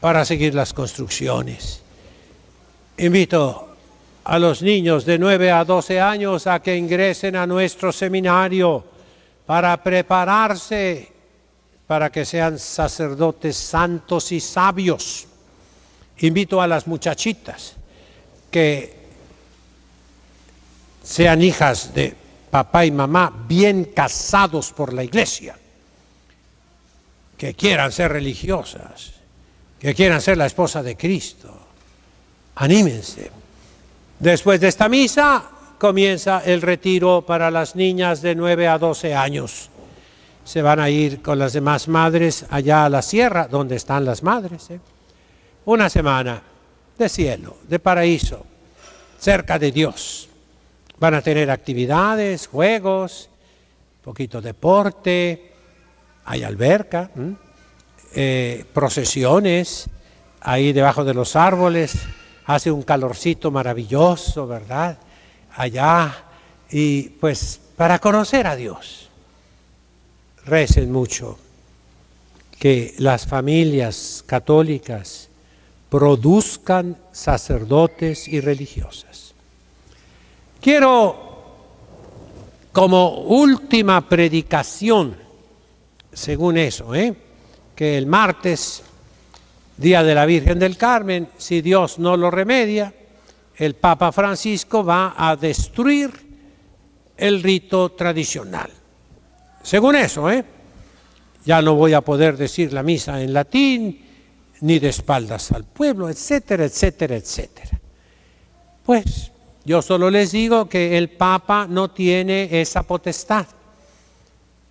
para seguir las construcciones. Invito a los niños de 9 a 12 años a que ingresen a nuestro seminario para prepararse para que sean sacerdotes santos y sabios. Invito a las muchachitas que sean hijas de papá y mamá bien casados por la iglesia que quieran ser religiosas, que quieran ser la esposa de Cristo. Anímense. Después de esta misa comienza el retiro para las niñas de 9 a 12 años. Se van a ir con las demás madres allá a la sierra, donde están las madres. ¿eh? Una semana de cielo, de paraíso, cerca de Dios. Van a tener actividades, juegos, poquito deporte, hay alberca, eh, procesiones ahí debajo de los árboles, hace un calorcito maravilloso, ¿verdad? Allá, y pues para conocer a Dios. Recen mucho que las familias católicas produzcan sacerdotes y religiosas. Quiero, como última predicación, según eso, ¿eh? que el martes, Día de la Virgen del Carmen, si Dios no lo remedia, el Papa Francisco va a destruir el rito tradicional. Según eso, ¿eh? ya no voy a poder decir la misa en latín, ni de espaldas al pueblo, etcétera, etcétera, etcétera. Pues yo solo les digo que el Papa no tiene esa potestad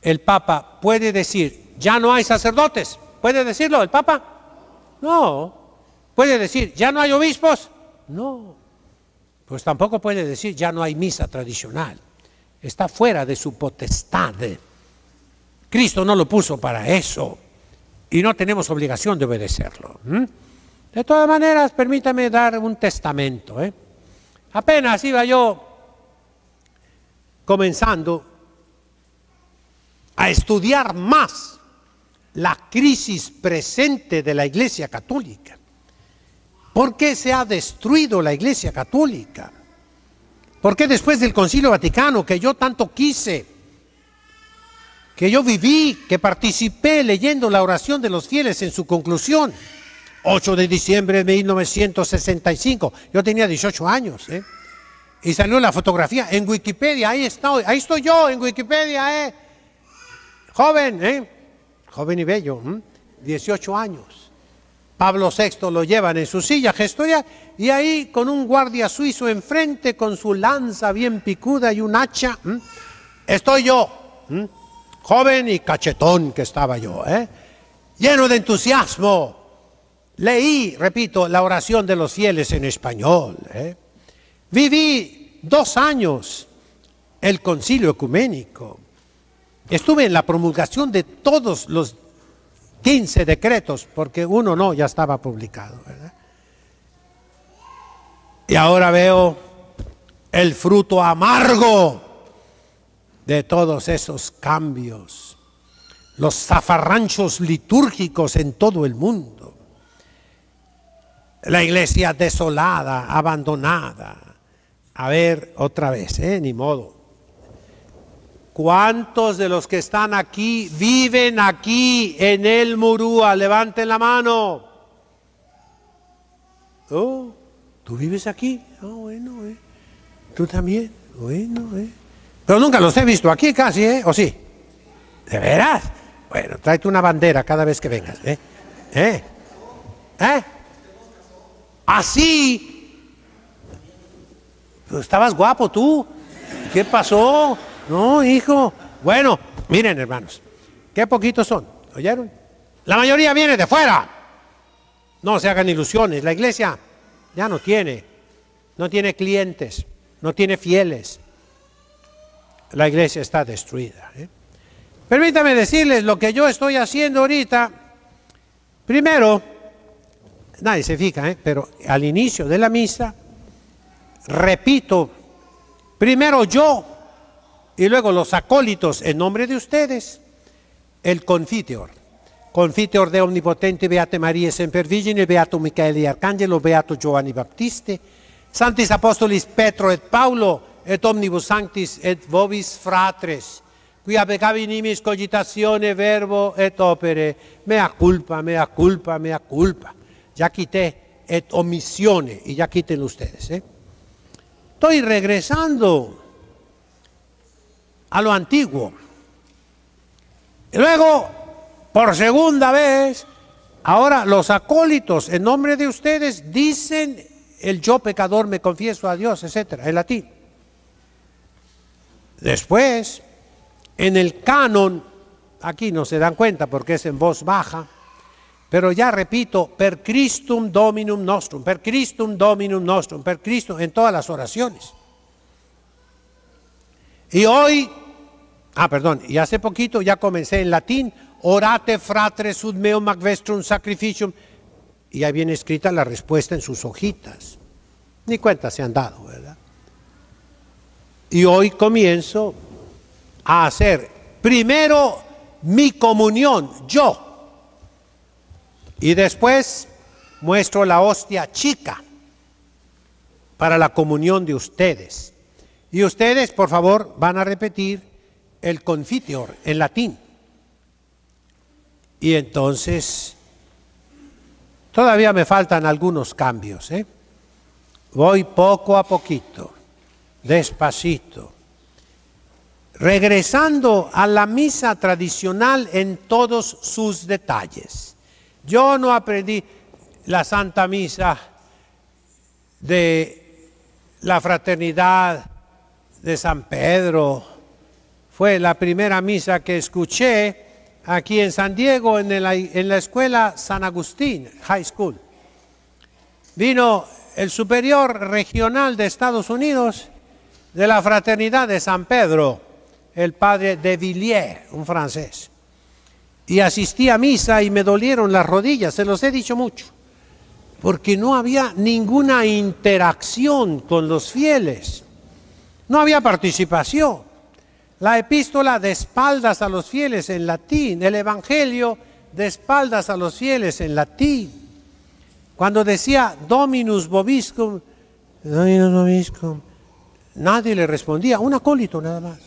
el Papa puede decir, ya no hay sacerdotes. ¿Puede decirlo el Papa? No. ¿Puede decir, ya no hay obispos? No. Pues tampoco puede decir, ya no hay misa tradicional. Está fuera de su potestad. Cristo no lo puso para eso. Y no tenemos obligación de obedecerlo. De todas maneras, permítame dar un testamento. ¿eh? Apenas iba yo comenzando a estudiar más la crisis presente de la Iglesia Católica. ¿Por qué se ha destruido la Iglesia Católica? ¿Por qué después del Concilio Vaticano, que yo tanto quise, que yo viví, que participé leyendo la oración de los fieles en su conclusión, 8 de diciembre de 1965, yo tenía 18 años, ¿eh? y salió la fotografía en Wikipedia, ahí, está, ahí estoy yo en Wikipedia, ¿eh? joven, ¿eh? joven y bello, 18 años. Pablo VI lo llevan en su silla gestoria y ahí con un guardia suizo enfrente, con su lanza bien picuda y un hacha, estoy yo, joven y cachetón que estaba yo, ¿eh? lleno de entusiasmo. Leí, repito, la oración de los fieles en español. ¿eh? Viví dos años el concilio ecuménico. Estuve en la promulgación de todos los 15 decretos, porque uno no, ya estaba publicado. ¿verdad? Y ahora veo el fruto amargo de todos esos cambios, los zafarranchos litúrgicos en todo el mundo, la iglesia desolada, abandonada. A ver, otra vez, ¿eh? ni modo. ¿Cuántos de los que están aquí viven aquí en el Murúa? Levanten la mano. Oh, ¿tú vives aquí? Ah, bueno, eh. ¿Tú también? Bueno, eh. Pero nunca los he visto aquí casi, ¿eh? ¿O sí? ¿De veras? Bueno, tráete una bandera cada vez que vengas, ¿eh? ¿Eh? ¿Eh? Así. estabas guapo tú. ¿Qué pasó? No, hijo. Bueno, miren, hermanos, qué poquitos son. ¿Oyeron? La mayoría viene de fuera. No se hagan ilusiones. La iglesia ya no tiene. No tiene clientes. No tiene fieles. La iglesia está destruida. ¿eh? Permítame decirles lo que yo estoy haciendo ahorita. Primero, nadie se fija, ¿eh? pero al inicio de la misa, repito, primero yo y luego los acólitos en nombre de ustedes, el confiteor. Confiteor de Omnipotente, Beate María Semper Beato Micael y Arcángelo, Beato Giovanni Baptiste, Santis Apóstolis Petro et Paulo, et omnibus sanctis et vobis fratres, qui abecavi nimis verbo et opere, mea culpa, mea culpa, mea culpa. Ya quité et omisione, y ya quiten ustedes. ¿eh? Estoy regresando a lo antiguo. Y luego, por segunda vez, ahora los acólitos, en nombre de ustedes, dicen el yo pecador me confieso a Dios, etcétera, en latín. Después, en el canon, aquí no se dan cuenta porque es en voz baja, pero ya repito, per Christum Dominum Nostrum, per Christum Dominum Nostrum, per Christum en todas las oraciones. Y hoy Ah, perdón, y hace poquito ya comencé en latín, orate fratres sud meo sacrificium, y ahí viene escrita la respuesta en sus hojitas. Ni cuenta se han dado, ¿verdad? Y hoy comienzo a hacer primero mi comunión, yo, y después muestro la hostia chica para la comunión de ustedes. Y ustedes, por favor, van a repetir el confiteor en latín. Y entonces, todavía me faltan algunos cambios. ¿eh? Voy poco a poquito, despacito, regresando a la misa tradicional en todos sus detalles. Yo no aprendí la Santa Misa de la Fraternidad de San Pedro fue la primera misa que escuché aquí en San Diego, en la, escuela San Agustín High School. Vino el superior regional de Estados Unidos de la fraternidad de San Pedro, el padre de Villiers, un francés. Y asistí a misa y me dolieron las rodillas, se los he dicho mucho, porque no había ninguna interacción con los fieles, no había participación. La epístola de espaldas a los fieles en latín, el Evangelio de espaldas a los fieles en latín. Cuando decía Dominus Bobiscum, Dominus Bobiscum, nadie le respondía, un acólito nada más.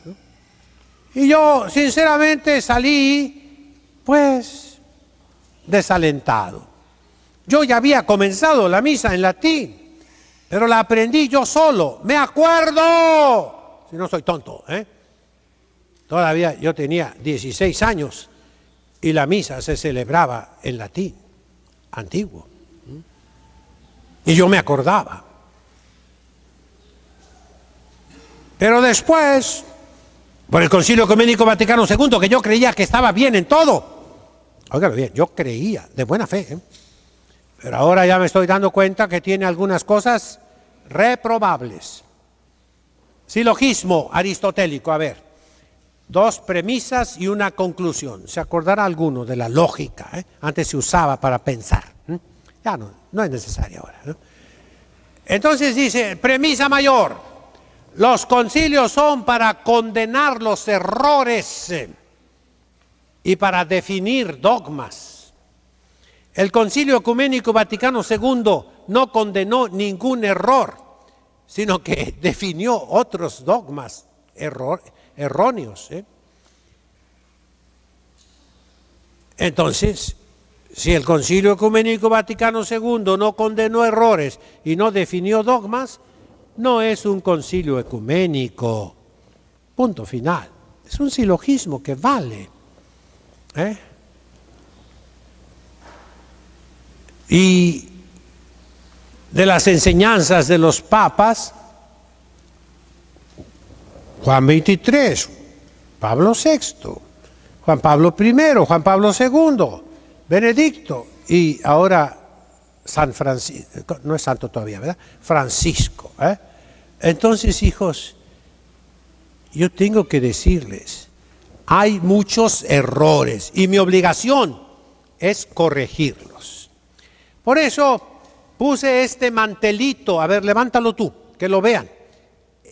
Y yo sinceramente salí, pues, desalentado. Yo ya había comenzado la misa en latín, pero la aprendí yo solo. Me acuerdo, si no soy tonto, ¿eh? Todavía yo tenía 16 años y la misa se celebraba en latín, antiguo. Y yo me acordaba. Pero después, por el Concilio Ecuménico Vaticano II, que yo creía que estaba bien en todo, óigalo bien, yo creía, de buena fe, ¿eh? pero ahora ya me estoy dando cuenta que tiene algunas cosas reprobables. Silogismo aristotélico, a ver dos premisas y una conclusión. ¿Se acordará alguno de la lógica? ¿eh? Antes se usaba para pensar. Ya no, no es necesario ahora. Entonces dice, premisa mayor, los concilios son para condenar los errores ¿eh? y para definir dogmas. El concilio ecuménico Vaticano II no condenó ningún error, sino que definió otros dogmas, errores erróneos. ¿eh? Entonces, si el Concilio Ecuménico Vaticano II no condenó errores y no definió dogmas, no es un concilio ecuménico. Punto final. Es un silogismo que vale. ¿eh? Y de las enseñanzas de los papas, Juan 23, Pablo VI, Juan Pablo I, Juan Pablo II, Benedicto y ahora San Francisco, no es santo todavía, ¿verdad? Francisco. ¿eh? Entonces, hijos, yo tengo que decirles, hay muchos errores y mi obligación es corregirlos. Por eso puse este mantelito, a ver, levántalo tú, que lo vean.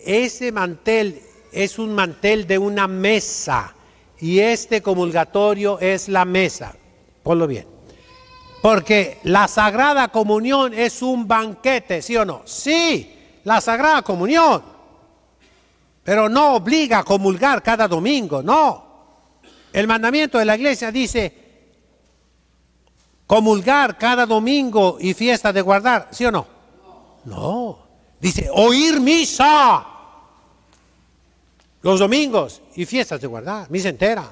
Ese mantel es un mantel de una mesa y este comulgatorio es la mesa. Ponlo bien. Porque la Sagrada Comunión es un banquete, ¿sí o no? Sí, la Sagrada Comunión. Pero no obliga a comulgar cada domingo, no. El mandamiento de la iglesia dice comulgar cada domingo y fiesta de guardar, ¿sí o no? No. Dice oír misa los domingos y fiestas de guardar, misa entera,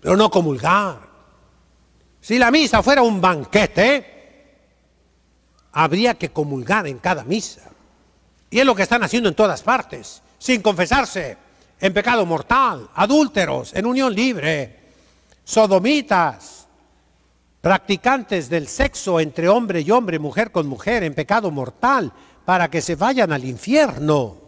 pero no comulgar. Si la misa fuera un banquete, habría que comulgar en cada misa. Y es lo que están haciendo en todas partes, sin confesarse, en pecado mortal, adúlteros, en unión libre, sodomitas, practicantes del sexo entre hombre y hombre, mujer con mujer, en pecado mortal, para que se vayan al infierno.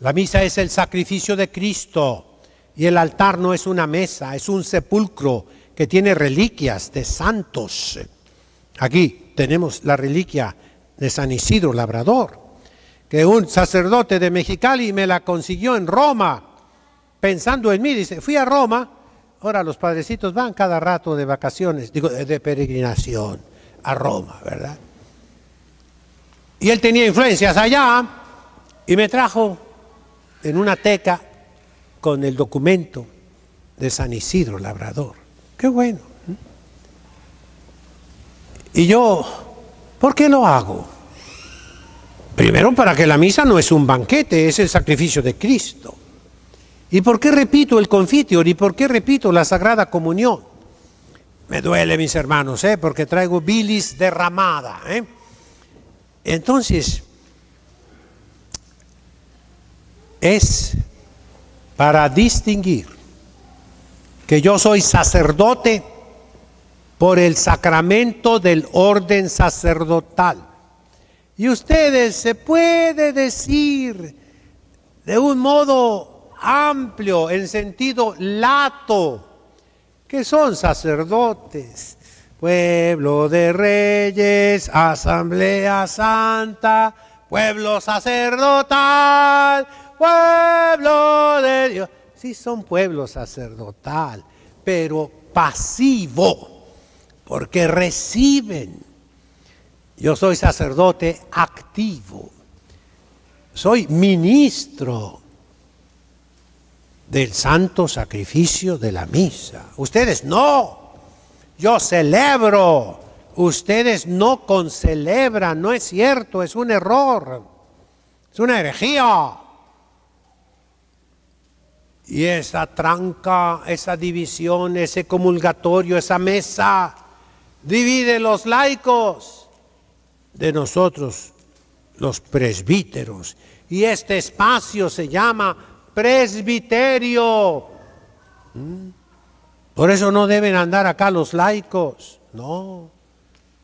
La misa es el sacrificio de Cristo y el altar no es una mesa, es un sepulcro que tiene reliquias de santos. Aquí tenemos la reliquia de San Isidro Labrador, que un sacerdote de Mexicali me la consiguió en Roma, pensando en mí, dice, fui a Roma, ahora los padrecitos van cada rato de vacaciones, digo, de peregrinación a Roma, ¿verdad? Y él tenía influencias allá y me trajo en una teca con el documento de San Isidro Labrador. Qué bueno. ¿eh? Y yo, ¿por qué lo hago? Primero, para que la misa no es un banquete, es el sacrificio de Cristo. ¿Y por qué repito el confitio? ¿Y por qué repito la Sagrada Comunión? Me duele, mis hermanos, ¿eh? porque traigo bilis derramada. ¿eh? Entonces, es para distinguir que yo soy sacerdote por el sacramento del orden sacerdotal. Y ustedes se puede decir de un modo amplio, en sentido lato, que son sacerdotes, pueblo de reyes, asamblea santa, pueblo sacerdotal, pueblo de Dios. Sí son pueblo sacerdotal, pero pasivo, porque reciben. Yo soy sacerdote activo, soy ministro del santo sacrificio de la misa. Ustedes no, yo celebro, ustedes no concelebran, no es cierto, es un error, es una herejía. Y esa tranca, esa división, ese comulgatorio, esa mesa, divide los laicos de nosotros, los presbíteros. Y este espacio se llama presbiterio. ¿Mm? Por eso no deben andar acá los laicos, no.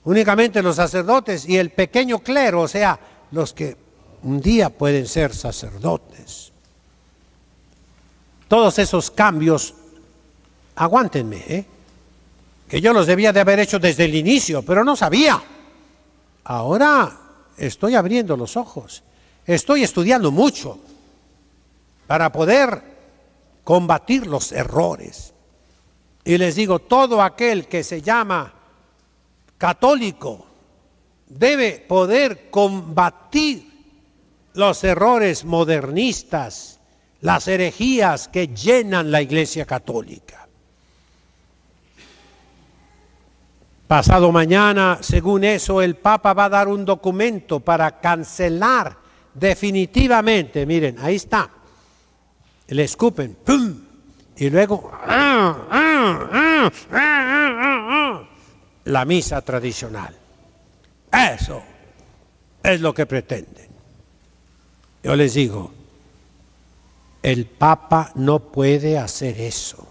Únicamente los sacerdotes y el pequeño clero, o sea, los que un día pueden ser sacerdotes todos esos cambios, aguántenme, ¿eh? que yo los debía de haber hecho desde el inicio, pero no sabía. Ahora estoy abriendo los ojos, estoy estudiando mucho para poder combatir los errores. Y les digo, todo aquel que se llama católico debe poder combatir los errores modernistas las herejías que llenan la Iglesia Católica. Pasado mañana, según eso, el Papa va a dar un documento para cancelar definitivamente, miren, ahí está, le escupen, y luego ¡ah, ah, ah, la misa tradicional. Eso es lo que pretenden. Yo les digo, el Papa no puede hacer eso.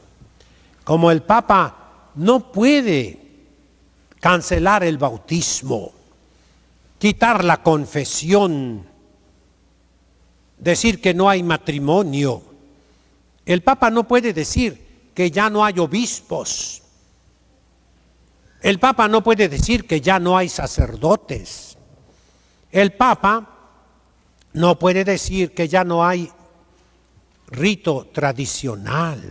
Como el Papa no puede cancelar el bautismo, quitar la confesión, decir que no hay matrimonio. El Papa no puede decir que ya no hay obispos. El Papa no puede decir que ya no hay sacerdotes. El Papa no puede decir que ya no hay rito tradicional.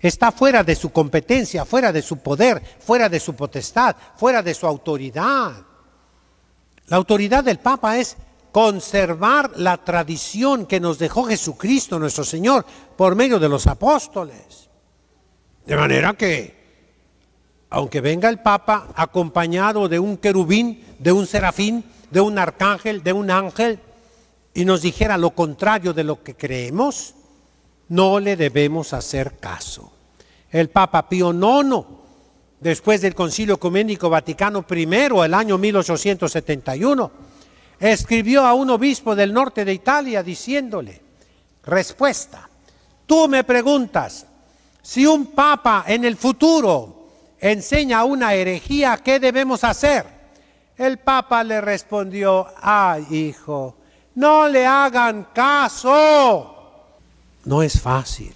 Está fuera de su competencia, fuera de su poder, fuera de su potestad, fuera de su autoridad. La autoridad del Papa es conservar la tradición que nos dejó Jesucristo nuestro Señor por medio de los apóstoles. De manera que, aunque venga el Papa acompañado de un querubín, de un serafín, de un arcángel, de un ángel, y nos dijera lo contrario de lo que creemos, no le debemos hacer caso. El Papa Pío IX, después del Concilio Ecuménico Vaticano I, el año 1871, escribió a un obispo del norte de Italia diciéndole, respuesta, tú me preguntas si un papa en el futuro enseña una herejía, ¿qué debemos hacer? El papa le respondió, ay hijo, no le hagan caso no es fácil.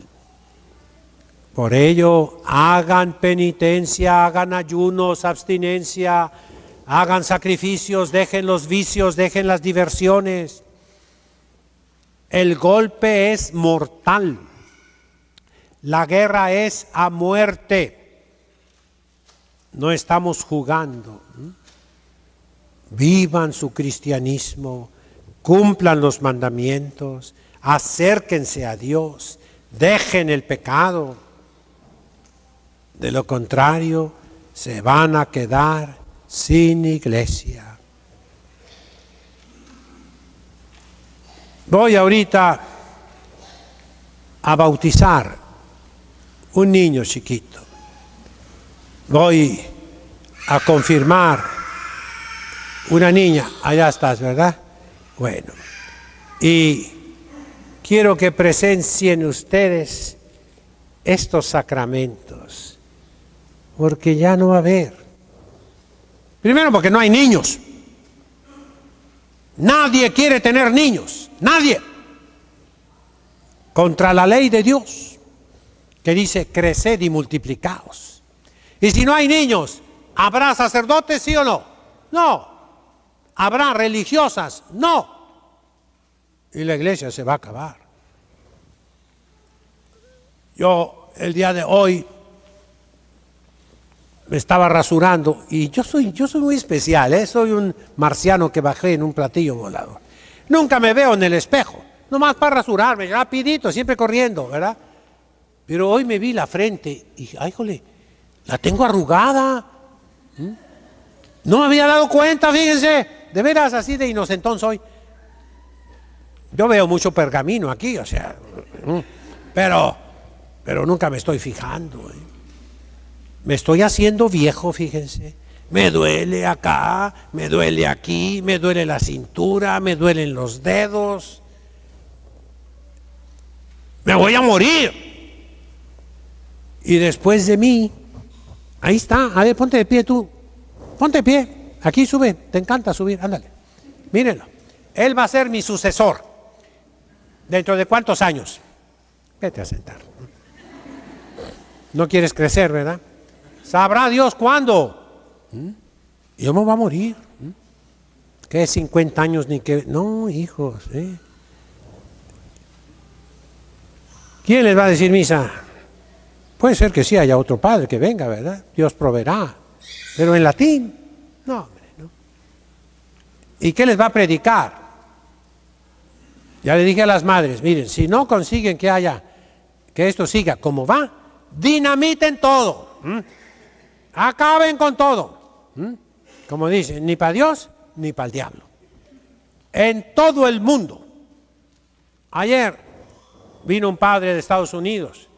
Por ello, hagan penitencia, hagan ayunos, abstinencia, hagan sacrificios, dejen los vicios, dejen las diversiones. El golpe es mortal. La guerra es a muerte. No estamos jugando. Vivan su cristianismo, cumplan los mandamientos acérquense a Dios, dejen el pecado. De lo contrario, se van a quedar sin iglesia. Voy ahorita a bautizar un niño chiquito. Voy a confirmar una niña. Allá estás, ¿verdad? Bueno. Y quiero que presencien ustedes estos sacramentos, porque ya no va a haber. Primero porque no hay niños. Nadie quiere tener niños, nadie. Contra la ley de Dios, que dice, creced y multiplicaos. Y si no hay niños, ¿habrá sacerdotes, sí o no? No. ¿Habrá religiosas? No y la iglesia se va a acabar. Yo el día de hoy me estaba rasurando y yo soy, yo soy muy especial, ¿eh? soy un marciano que bajé en un platillo volado. Nunca me veo en el espejo, nomás para rasurarme, rapidito, siempre corriendo, ¿verdad? Pero hoy me vi la frente y dije, ay, jole, la tengo arrugada. ¿Mm? No me había dado cuenta, fíjense, de veras así de inocentón soy. Yo veo mucho pergamino aquí, o sea, mm, pero, pero nunca me estoy fijando. ¿eh? Me estoy haciendo viejo, fíjense. Me duele acá, me duele aquí, me duele la cintura, me duelen los dedos. Me voy a morir. Y después de mí, ahí está. A ver, ponte de pie tú. Ponte de pie. Aquí sube. Te encanta subir. Ándale. Mírenlo. Él va a ser mi sucesor. ¿Dentro de cuántos años? Vete a sentar. No quieres crecer, ¿verdad? ¿Sabrá Dios cuándo? ¿Mm? Yo me va a morir. ¿Mm? ¿Qué 50 años ni que... No, hijos. ¿Quién les va a decir misa? Puede ser que sí haya otro padre que venga, ¿verdad? Dios proveerá. Pero en latín, no, hombre, no. ¿Y qué les va a predicar? Ya le dije a las madres, miren, si no consiguen que haya, que esto siga como va, dinamiten todo. Acaben con todo. Como dicen, ni para Dios ni para el diablo. En todo el mundo. Ayer vino un padre de Estados Unidos.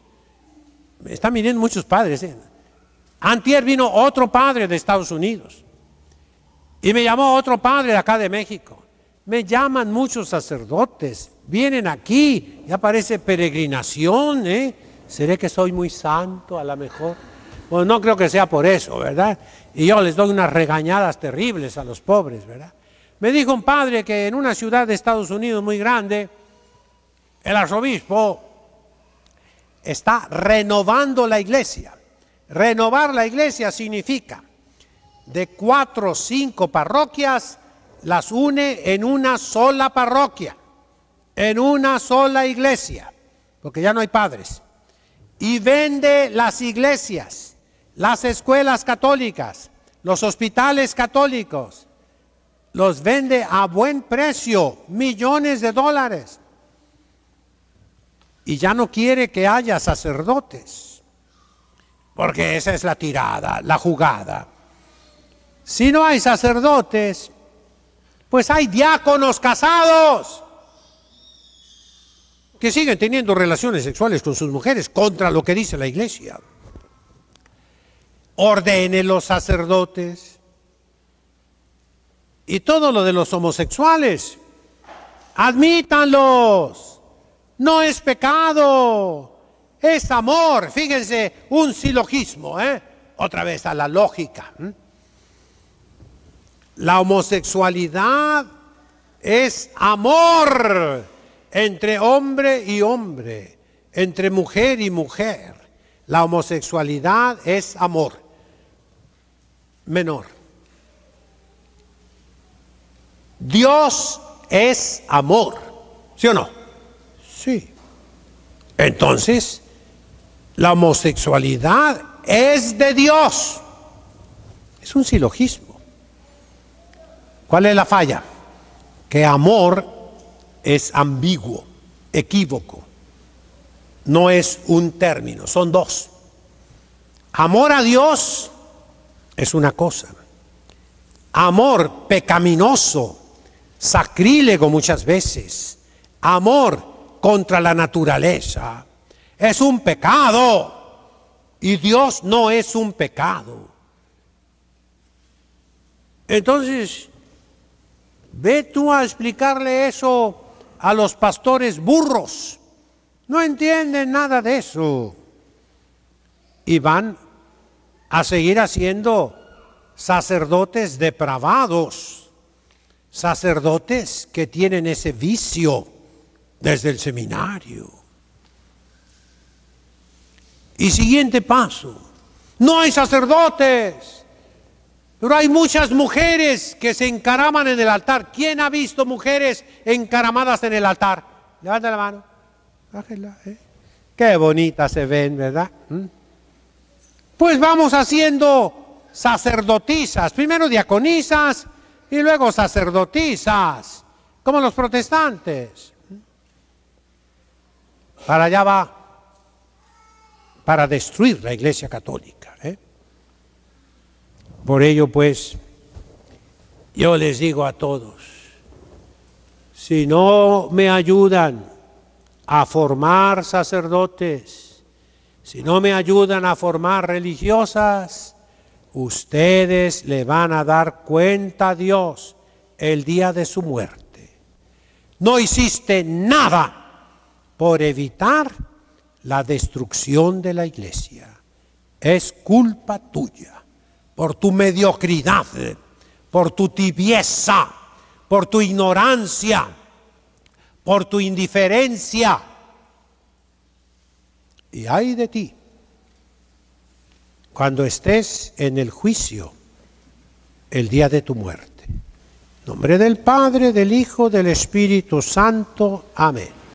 Están viniendo muchos padres. ¿eh? Antier vino otro padre de Estados Unidos. Y me llamó otro padre de acá de México. Me llaman muchos sacerdotes, vienen aquí, ya parece peregrinación, ¿eh? ¿Seré que soy muy santo a lo mejor? Bueno, no creo que sea por eso, ¿verdad? Y yo les doy unas regañadas terribles a los pobres, ¿verdad? Me dijo un padre que en una ciudad de Estados Unidos muy grande, el arzobispo está renovando la iglesia. Renovar la iglesia significa de cuatro o cinco parroquias las une en una sola parroquia, en una sola iglesia, porque ya no hay padres, y vende las iglesias, las escuelas católicas, los hospitales católicos, los vende a buen precio, millones de dólares. Y ya no quiere que haya sacerdotes, porque esa es la tirada, la jugada. Si no hay sacerdotes, pues hay diáconos casados que siguen teniendo relaciones sexuales con sus mujeres contra lo que dice la iglesia. Ordenen los sacerdotes y todo lo de los homosexuales. Admítanlos. No es pecado. Es amor. Fíjense, un silogismo, ¿eh? Otra vez a la lógica. La homosexualidad es amor entre hombre y hombre, entre mujer y mujer. La homosexualidad es amor menor. Dios es amor, ¿sí o no? Sí. Entonces, la homosexualidad es de Dios. Es un silogismo. ¿Cuál es la falla? Que amor es ambiguo, equívoco. No es un término, son dos. Amor a Dios es una cosa. Amor pecaminoso, sacrílego muchas veces. Amor contra la naturaleza. Es un pecado. Y Dios no es un pecado. Entonces, Ve tú a explicarle eso a los pastores burros. No entienden nada de eso. Y van a seguir haciendo sacerdotes depravados, sacerdotes que tienen ese vicio desde el seminario. Y siguiente paso, no hay sacerdotes, pero hay muchas mujeres que se encaraman en el altar. ¿Quién ha visto mujeres encaramadas en el altar? Levanta la mano. ¿eh? Qué bonitas se ven, ¿verdad? ¿Mm? Pues vamos haciendo sacerdotisas, primero diaconisas y luego sacerdotisas, como los protestantes. ¿Mm? Para allá va, para destruir la iglesia católica. Por ello, pues, yo les digo a todos, si no me ayudan a formar sacerdotes, si no me ayudan a formar religiosas, ustedes le van a dar cuenta a Dios el día de su muerte. No hiciste nada por evitar la destrucción de la iglesia. Es culpa tuya por tu mediocridad, por tu tibieza, por tu ignorancia, por tu indiferencia. Y ay de ti cuando estés en el juicio el día de tu muerte. En nombre del Padre, del Hijo, del Espíritu Santo. Amén.